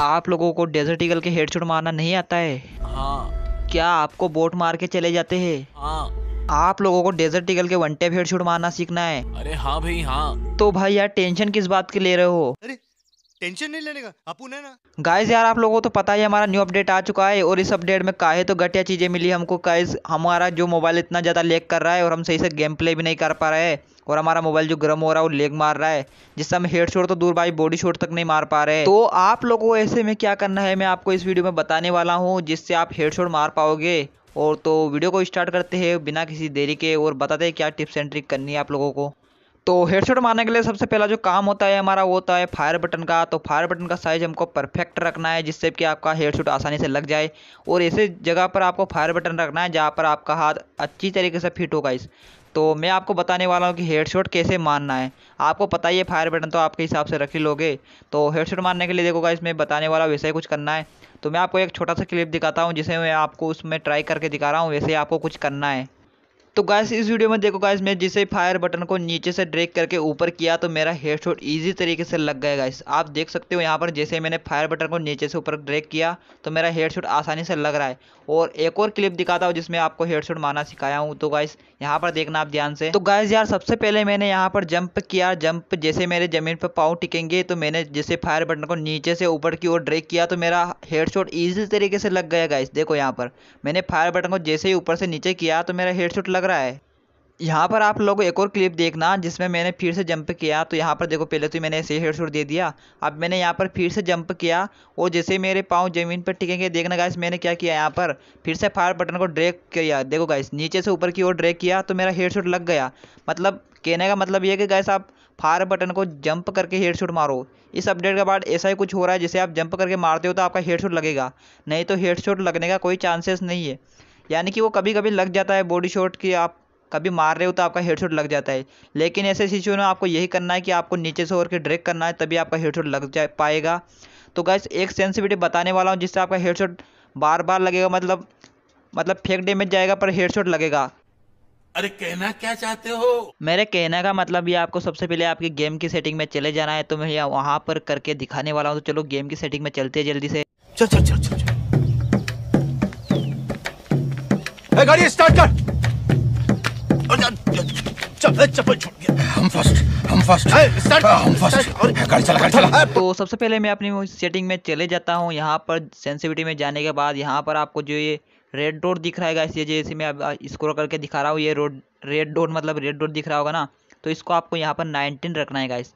आप लोगों को डेजर्ट ईगल के हेडशॉट मारना नहीं आता है हाँ क्या आपको बोट मार के चले जाते है हाँ आप लोगों को डेजर्ट ईगल के वन टैप हेडशॉट मारना सीखना है अरे हाँ भाई हाँ तो भाई यार टेंशन किस बात की ले रहे हो अरे टेंशन नहीं लेने का अपू ना गाइस यार आप लोगों को तो पता ही हमारा न्यू अपडेट आ चुका है और इस अपडेट में काहे तो घटिया चीज़ें मिली हमको गाइस हमारा जो मोबाइल इतना ज़्यादा लेग कर रहा है और हम सही से गेम प्ले भी नहीं कर पा रहे हैं और हमारा मोबाइल जो गर्म हो रहा है वो लेग मार रहा है जिससे हम हेड शोट तो दूर भाई बॉडी शोट तक नहीं मार पा रहे तो आप लोगों को ऐसे में क्या करना है मैं आपको इस वीडियो में बताने वाला हूँ जिससे आप हेड शोट मार पाओगे और तो वीडियो को स्टार्ट करते हैं बिना किसी देरी के और बताते हैं क्या टिप्स एंड ट्रिक करनी है आप लोगों को तो हेडसेट मारने के लिए सबसे पहला जो काम होता है हमारा वो होता है फायर बटन का तो फायर बटन का साइज़ हमको परफेक्ट रखना है जिससे कि आपका हेडसेट आसानी से लग जाए और ऐसे जगह पर आपको फायर बटन रखना है जहाँ पर आपका हाथ अच्छी तरीके से फिट होगा इस तो मैं आपको बताने वाला हूँ कि हेडसेट कैसे मारना है आपको पता ही है फायर बटन तो आपके हिसाब से रख ही लोगे तो हेडसेट मारने के लिए देखोगा इसमें बताने वाला वैसे ही कुछ करना है तो मैं आपको एक छोटा सा क्लिप दिखाता हूँ जिसे मैं आपको उसमें ट्राई करके दिखा रहा हूँ वैसे आपको कुछ करना है तो गाइस इस वीडियो में देखो गाइस मैं जिसे फायर बटन को नीचे से ड्रेक करके ऊपर किया तो मेरा हेयर शॉट ईजी तरीके से लग गया गाइस आप देख सकते हो यहाँ पर जैसे मैंने फायर बटन को नीचे से ऊपर ड्रेक किया तो मेरा हेड शॉट आसानी से लग रहा है और एक और क्लिप दिखाता हूँ जिसमें आपको हेड शॉट मारना सिखाया हूँ तो गाइस यहाँ पर देखना आप ध्यान से तो गाइस यार सबसे पहले मैंने यहाँ पर जंप किया जंप जैसे मेरे जमीन पर पाँव टिकेंगे तो मैंने जैसे फायर बटन को नीचे से ऊपर की ओर ड्रेक किया तो मेरा हेड शॉट ईजी तरीके से लग गया गाइस देखो यहाँ पर मैंने फायर बटन को जैसे ही ऊपर से नीचे किया तो मेरा हेयर शॉट लग रहा है यहाँ पर आप लोग एक और क्लिप देखना जिसमें मैंने फिर से जंप किया तो यहाँ पर देखो पहले तो मैंने ऐसे हेड शोट दे दिया अब मैंने यहाँ पर फिर से जंप किया और जैसे मेरे पाँव ज़मीन पर टिकेंगे देखना गाइस मैंने क्या किया यहाँ पर फिर से फायर बटन को ड्रैग किया देखो गाइस नीचे से ऊपर की ओर ड्रैग किया तो मेरा हेड शॉट लग गया मतलब कहने का मतलब ये कि गैस आप फायर बटन को जंप करके हेड शॉट मारो इस अपडेट के बाद ऐसा ही कुछ हो रहा है जैसे आप जंप करके मारते हो तो आपका हेड शॉट लगेगा नहीं तो हेड शॉट लगने का कोई चांसेस नहीं है यानी कि वो कभी कभी लग जाता है बॉडी शॉट कि आप कभी मार रहे हो तो आपका हेडशॉट लग जाता है लेकिन ऐसे सिचुएशन में आपको यही करना है कि आपको नीचे से और के ड्रैग करना है तभी आपका हेडशॉट लग जा पाएगा तो गैस एक सेंसिविटी बताने वाला हूँ जिससे आपका हेडशॉट बार बार लगेगा मतलब मतलब फेक डेमेज जाएगा पर हेडशॉट लगेगा अरे कहना क्या चाहते हो मेरे कहने का मतलब ये आपको सबसे पहले आपके गेम की सेटिंग में चले जाना है तो मैं वहाँ पर करके दिखाने वाला हूँ तो चलो गेम की सेटिंग में चलते हैं जल्दी से चल चल चल चल, चल। ए, हाँ, गाड़ी स्टार्ट कर तो सबसे पहले मैं अपनी सेटिंग में चले जाता हूँ यहाँ पर सेंसिविटी में जाने के बाद यहाँ पर आपको जो ये रेड डोर दिख रहा है इस जैसे मैं अब स्क्रोल करके दिखा रहा हूँ ये रोड रेड डोर मतलब रेड डोर दिख रहा होगा ना तो इसको आपको यहाँ पर नाइनटीन रखना है गाइस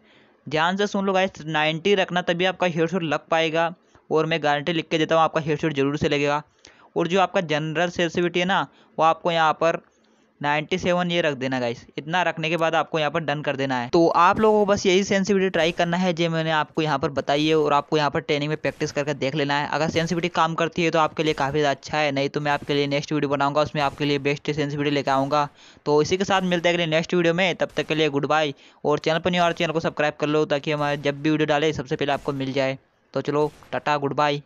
ध्यान से सुन लो गाइस नाइन्टी रखना तभी आपका हेयर हेडशॉट लग पाएगा और मैं गारंटी लिख के देता हूँ आपका हेयर हेडशॉट जरूर से लगेगा और जो आपका जनरल सेंसिविटी है ना वो आपको यहाँ पर 97 ये रख देना गाइस इतना रखने के बाद आपको यहाँ पर डन कर देना है तो आप लोगों को बस यही सेंसिविटी ट्राई करना है जो मैंने आपको यहाँ पर बताई है और आपको यहाँ पर ट्रेनिंग में प्रैक्टिस करके देख लेना है अगर सेंसिविटी काम करती है तो आपके लिए काफ़ी अच्छा है नहीं तो मैं आपके लिए नेक्स्ट वीडियो बनाऊंगा उसमें आपके लिए बेस्ट सेंसिविटी लेकर आऊँगा तो इसी के साथ मिलते अगले नेक्स्ट वीडियो में तब तक के लिए गुड बाय और चैनल पर नहीं और चैनल को सब्सक्राइब कर लो ताकि हमारे जब भी वीडियो डाले सबसे पहले आपको मिल जाए तो चलो टाटा गुड बाय